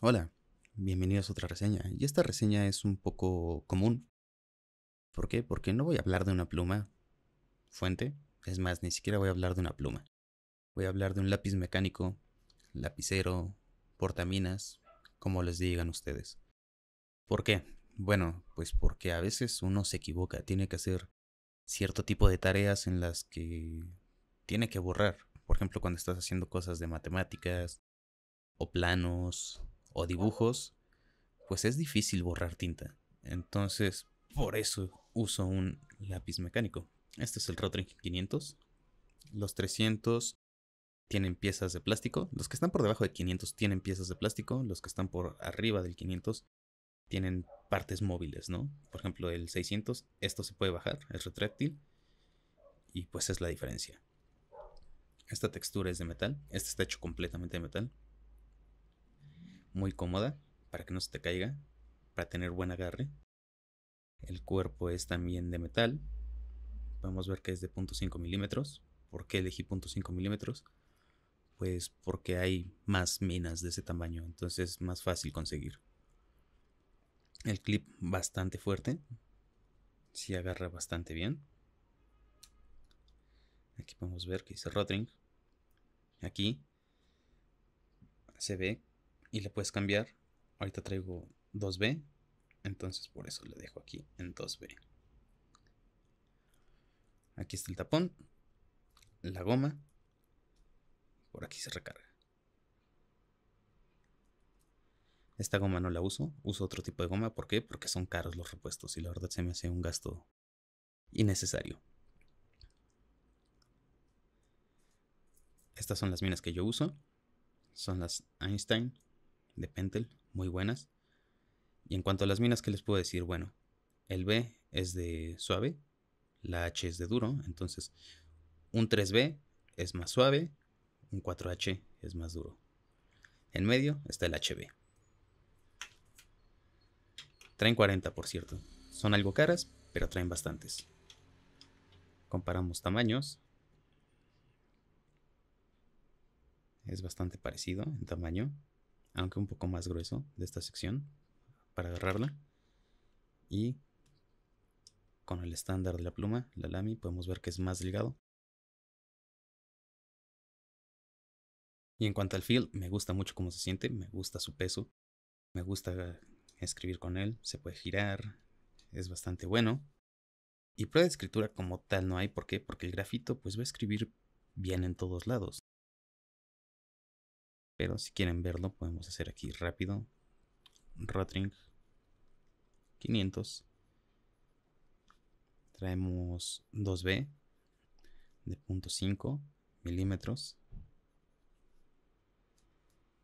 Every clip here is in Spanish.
Hola, bienvenidos a otra reseña. Y esta reseña es un poco común. ¿Por qué? Porque no voy a hablar de una pluma fuente. Es más, ni siquiera voy a hablar de una pluma. Voy a hablar de un lápiz mecánico, lapicero, portaminas, como les digan ustedes. ¿Por qué? Bueno, pues porque a veces uno se equivoca, tiene que hacer cierto tipo de tareas en las que tiene que borrar. Por ejemplo, cuando estás haciendo cosas de matemáticas o planos o dibujos, pues es difícil borrar tinta. Entonces, por eso uso un lápiz mecánico. Este es el Rotring 500. Los 300 tienen piezas de plástico. Los que están por debajo de 500 tienen piezas de plástico. Los que están por arriba del 500 tienen partes móviles, ¿no? Por ejemplo, el 600, esto se puede bajar, es retráctil. Y pues es la diferencia. Esta textura es de metal. Este está hecho completamente de metal muy cómoda para que no se te caiga, para tener buen agarre. El cuerpo es también de metal. Podemos ver que es de 0.5 milímetros. ¿Por qué elegí 0.5 milímetros? Pues porque hay más minas de ese tamaño, entonces es más fácil conseguir. El clip bastante fuerte, si agarra bastante bien. Aquí podemos ver que dice Rotring. Aquí se ve y le puedes cambiar. Ahorita traigo 2B, entonces por eso le dejo aquí en 2B. Aquí está el tapón, la goma, por aquí se recarga. Esta goma no la uso, uso otro tipo de goma, ¿por qué? Porque son caros los repuestos y la verdad se me hace un gasto innecesario. Estas son las minas que yo uso, son las Einstein de Pentel, muy buenas. Y en cuanto a las minas, ¿qué les puedo decir? Bueno, el B es de suave, la H es de duro, entonces un 3B es más suave, un 4H es más duro. En medio está el HB. Traen 40, por cierto. Son algo caras, pero traen bastantes. Comparamos tamaños. Es bastante parecido en tamaño aunque un poco más grueso, de esta sección para agarrarla. Y con el estándar de la pluma, la Lami, podemos ver que es más delgado. Y en cuanto al feel, me gusta mucho cómo se siente, me gusta su peso, me gusta escribir con él, se puede girar, es bastante bueno. Y prueba de escritura como tal no hay, ¿por qué? Porque el grafito pues va a escribir bien en todos lados. Pero si quieren verlo, podemos hacer aquí rápido. Rotring 500. Traemos 2B de 0.5 milímetros.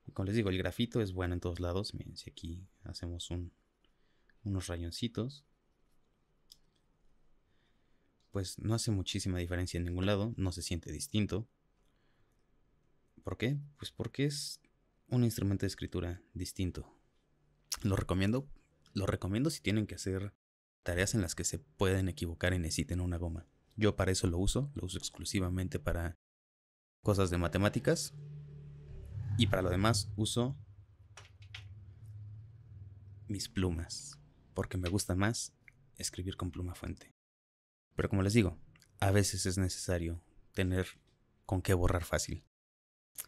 Y como les digo, el grafito es bueno en todos lados. Miren, si aquí hacemos unos rayoncitos pues no hace muchísima diferencia en ningún lado, no se siente distinto. ¿Por qué? Pues porque es un instrumento de escritura distinto. Lo recomiendo, lo recomiendo si tienen que hacer tareas en las que se pueden equivocar y necesiten una goma. Yo para eso lo uso, lo uso exclusivamente para cosas de matemáticas y para lo demás uso mis plumas, porque me gusta más escribir con pluma fuente. Pero como les digo, a veces es necesario tener con qué borrar fácil.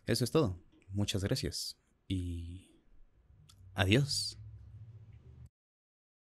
Eso es todo. Muchas gracias y adiós.